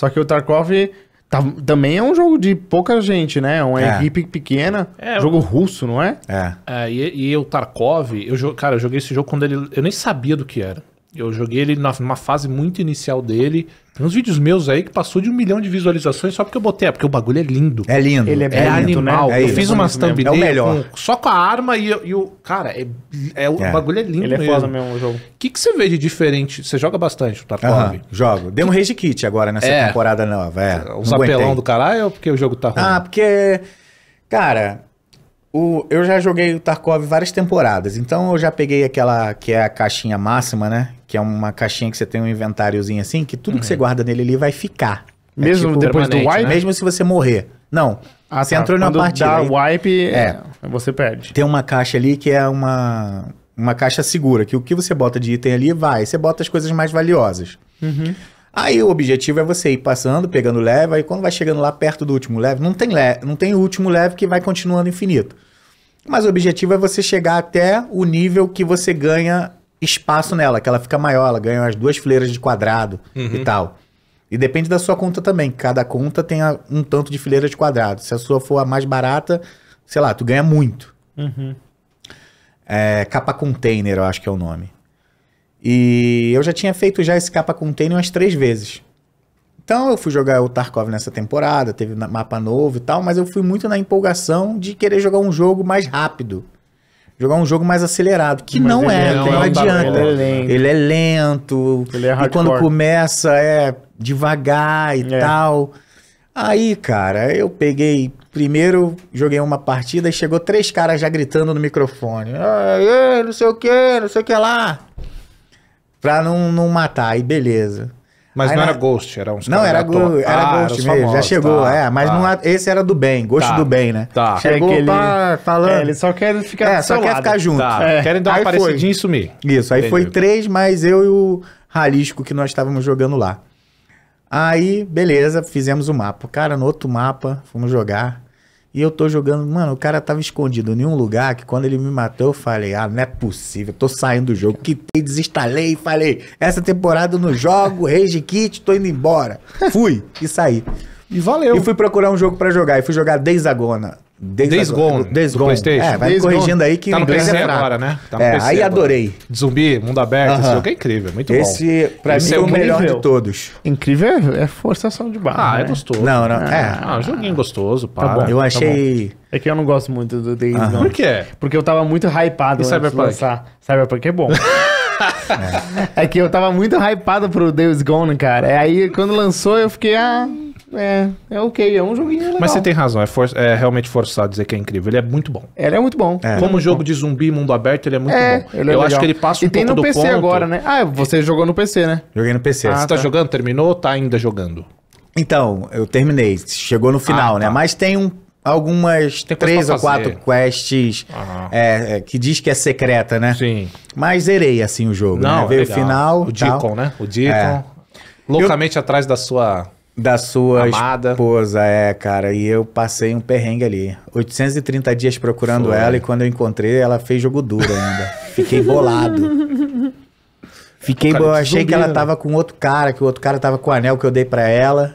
Só que o Tarkov tá, também é um jogo de pouca gente, né? É uma é. equipe pequena. É, jogo russo, não é? É. é e, e o Tarkov, eu, cara, eu joguei esse jogo quando ele. Eu nem sabia do que era. Eu joguei ele numa fase muito inicial dele. Tem uns vídeos meus aí que passou de um milhão de visualizações só porque eu botei. É, porque o bagulho é lindo. É lindo. Ele é, é lindo, animal. Né? É eu ele. fiz umas thumbnail é o melhor. Com, só com a arma e, e o... Cara, é, é, o é. bagulho é lindo Ele é mesmo. foda mesmo o jogo. O que, que você vê de diferente? Você joga bastante o Tarkov? Uh -huh, jogo. Deu um rage kit agora nessa é. temporada nova. É, Os apelão do caralho ou porque o jogo tá ruim? Ah, porque... Cara... O, eu já joguei o Tarkov várias temporadas, então eu já peguei aquela que é a caixinha máxima, né? Que é uma caixinha que você tem um inventáriozinho assim, que tudo uhum. que você uhum. guarda nele ali vai ficar. É Mesmo é tipo, depois do né? wipe? Né? Mesmo se você morrer. Não. Ah, você tá. entrou Quando numa partida. Dá aí, wipe, é. é, você perde. Tem uma caixa ali que é uma, uma caixa segura, que o que você bota de item ali vai. Você bota as coisas mais valiosas. Uhum. Aí o objetivo é você ir passando, pegando leve, aí quando vai chegando lá perto do último leve, não tem leve, não tem o último leve que vai continuando infinito. Mas o objetivo é você chegar até o nível que você ganha espaço nela, que ela fica maior, ela ganha as duas fileiras de quadrado uhum. e tal. E depende da sua conta também. Cada conta tem um tanto de fileira de quadrado. Se a sua for a mais barata, sei lá, tu ganha muito. Uhum. É, capa container, eu acho que é o nome. E eu já tinha feito já esse capa container umas três vezes. Então eu fui jogar o Tarkov nessa temporada, teve mapa novo e tal, mas eu fui muito na empolgação de querer jogar um jogo mais rápido. Jogar um jogo mais acelerado, que mas não é, é, não, não é adianta. Ele é lento. Ele é, lento, ele é e quando começa é devagar e é. tal. Aí, cara, eu peguei. Primeiro joguei uma partida e chegou três caras já gritando no microfone. Ah, não sei o que, não sei o que lá. Pra não, não matar. Aí, beleza. Mas aí não na... era Ghost, era um Não, era, go... era Ghost era ah, mesmo, famosos, já chegou. Tá, é, mas tá. não esse era do bem, Ghost tá, do bem, né? Tá. Chegou é ele... pra... falando. É, eles só quer ficar É, só quer ficar junto. Tá, é. Querem dar uma aí parecidinha e sumir. Isso, aí Entendi. foi três, mas eu e o Ralisco que nós estávamos jogando lá. Aí, beleza, fizemos o mapa. Cara, no outro mapa, fomos jogar. E eu tô jogando, mano, o cara tava escondido em um lugar que quando ele me matou, eu falei, ah, não é possível, tô saindo do jogo. Quitei, desinstalei, falei, essa temporada eu não jogo, rage kit, tô indo embora. fui e saí. E valeu. E fui procurar um jogo para jogar, e fui jogar Deisagona. Days, Days Gone, Gone. PlayStation. É, vai Days corrigindo Gone. aí que tá no inglês PC é agora, né? Tá no é, PC aí adorei. Zumbi, mundo aberto, uh -huh. esse jogo é incrível, muito esse, bom. Esse, pra mim, é o melhor de todos. Incrível é, é forçação de barra, Ah, é né? é gostoso. Não, não, é. é. Ah, um joguinho ah. gostoso, tá para. Tá bom, eu tá achei... Tá é que eu não gosto muito do Days uh -huh. Gone. Por quê? Porque eu tava muito hypado e lançar. Cyberpunk é bom. é. é que eu tava muito hypado pro Days Gone, cara. É aí, quando lançou, eu fiquei... Ah, é, é ok, é um joguinho legal. Mas você tem razão, é, for, é realmente forçado dizer que é incrível. Ele é muito bom. Ele é muito bom. É. é Como é jogo bom. de zumbi, mundo aberto, ele é muito é, bom. Ele é eu legal. acho que ele passa um pouco do ponto... E tem no PC agora, né? Ah, você é. jogou no PC, né? Joguei no PC. Ah, você tá, tá jogando? Terminou ou tá ainda jogando? Então, eu terminei. Chegou no final, ah, né? tá. né? Mas tem um, algumas tem três ou quatro quests é, é, que diz que é secreta, né? Sim. Mas zerei, assim, o jogo. Não, né? Veio o final. O Deacon, tal. né? O Deacon. Loucamente eu... atrás da sua da sua Amada. esposa, é, cara. E eu passei um perrengue ali. 830 dias procurando Foi. ela e quando eu encontrei, ela fez jogo duro ainda. Fiquei bolado. Fiquei Achei que ela tava com outro cara, que o outro cara tava com o anel que eu dei para ela.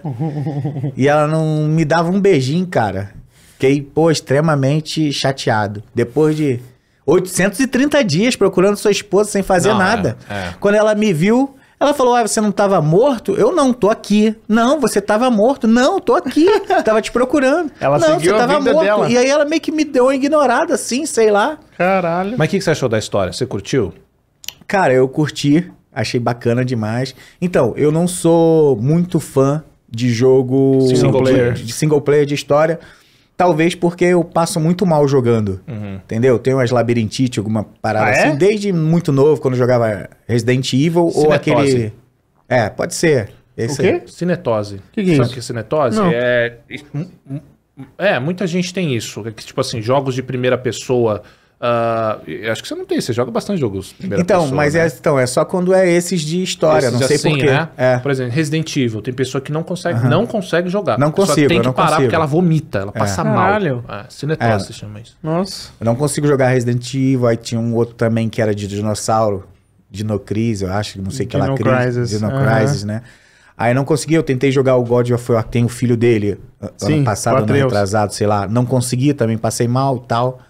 e ela não me dava um beijinho, cara. Fiquei, pô, extremamente chateado. Depois de 830 dias procurando sua esposa sem fazer não, nada. É, é. Quando ela me viu, ela falou: Ah, você não estava morto? Eu não, tô aqui. Não, você estava morto. Não, tô aqui. tava te procurando. Ela não, seguiu você tava a vida morto. Dela. E aí ela meio que me deu uma ignorada, assim, sei lá. Caralho. Mas o que, que você achou da história? Você curtiu? Cara, eu curti. Achei bacana demais. Então, eu não sou muito fã de jogo single player. de single player de história. Talvez porque eu passo muito mal jogando. Uhum. Entendeu? Tenho as labirintite, alguma parada ah, é? assim, desde muito novo, quando eu jogava Resident Evil Cinetose. ou aquele. É, pode ser. Esse o quê? Cinetose. O que, que, é Sabe que é cinetose? Não. É... é, muita gente tem isso. É que, tipo assim, jogos de primeira pessoa Uh, acho que você não tem, você joga bastante jogos Então, pessoa, mas né? é, então, é só quando é esses de história, esses não sei assim, porquê. Né? É. Por exemplo, Resident Evil, tem pessoa que não consegue, não consegue jogar. Não consigo, tem que parar consigo. porque ela vomita, ela é. passa Caralho. mal. É, cinetose é. chama isso. Nossa. Eu não consigo jogar Resident Evil, aí tinha um outro também que era de dinossauro, Dinocris, eu acho, não sei Dino que ela crise, Dinocrisis, uhum. né? Aí não consegui, eu tentei jogar o God of War, tem o filho dele, Sim, ano passado, ano né, atrasado, sei lá, não consegui, também passei mal e tal.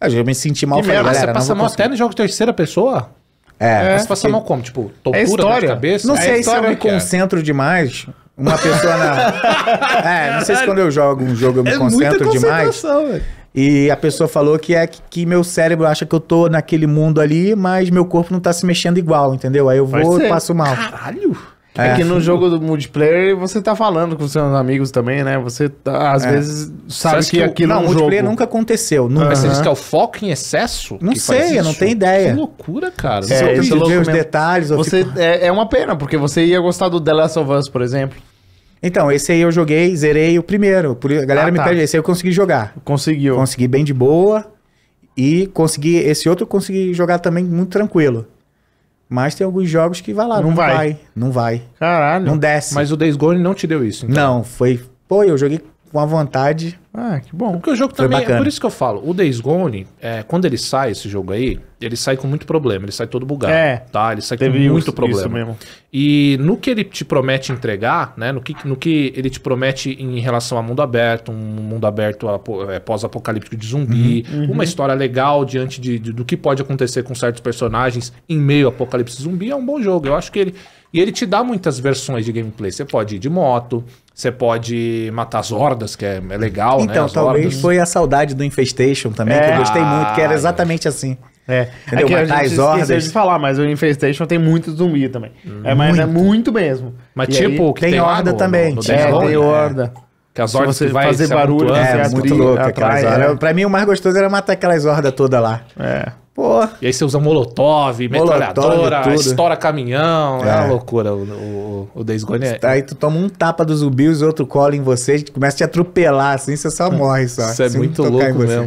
Ah, eu já me senti mal. E falei, você passa mal até no jogo de terceira pessoa? É, É. você passa mal como? Tipo, tortura, dor de cabeça? Não É sei se eu me é. concentro demais. Uma pessoa na. É, não sei se quando eu jogo um jogo eu me é concentro demais. velho. E a pessoa falou que é que- meu cérebro acha que eu tô naquele mundo ali, mas meu corpo não tá se mexendo igual, entendeu? Aí eu vou e passo mal. Caralho! É, é, que no jogo do multiplayer você tá falando com seus amigos também, né? Você tá, às é. vezes sabe que, que aquilo não, é um multiplayer jogo. nunca aconteceu. Nunca. Mas você disse que é o foco em excesso? Não sei, eu não tenho ideia. Que loucura, cara. É, você esse os detalhes. Você, fico... é, é uma pena, porque você ia gostar do The Last of Us, por exemplo. Então, esse aí eu joguei, zerei o primeiro. A galera ah, me tá. pede, esse aí eu consegui jogar. Conseguiu. Consegui bem de boa. E consegui, esse outro eu consegui jogar também muito tranquilo. Mas tem alguns jogos que vai lá, não, não vai. vai. Não vai. Caralho. Não desce. Mas o Days Gone não te deu isso. Então. Não, foi. Pô, eu joguei com a vontade. Ah, que bom. Porque o jogo Foi também. É bacana. É por isso que eu falo, o Days Gone, é, quando ele sai, esse jogo aí, ele sai com muito problema, ele sai todo bugado. É. Tá? Ele sai com muito isso, problema. Isso mesmo. E no que ele te promete entregar, né? No que, no que ele te promete em relação a mundo aberto, um mundo aberto é, pós-apocalíptico de zumbi, uhum, uhum. uma história legal diante de, de, do que pode acontecer com certos personagens em meio ao apocalipse zumbi, é um bom jogo. Eu acho que ele. E ele te dá muitas versões de gameplay. Você pode ir de moto, você pode matar as hordas, que é, é legal, então, né? Então, talvez hordas. foi a saudade do Infestation também, é, que eu gostei ah, muito, que era exatamente é assim. É, é, é entendeu? É matar as hordas. de falar, mas o Infestation tem muito zumbi também. Muito. É, mas é muito mesmo. Mas e tipo, aí, que tem, tem horda no, também. No, no é, tem né? horda. Que as hordas você vai fazer barulho, é, muito louco aquelas hordas. Pra mim o mais gostoso era matar aquelas hordas toda lá. É. Pô. E aí você usa molotov, metralhadora, estoura caminhão. É, é uma loucura o, o, o Days É... Aí tu toma um tapa dos os outro cola em você, começa a te atropelar, assim, você só hum. morre. Só, Isso é muito louco mesmo.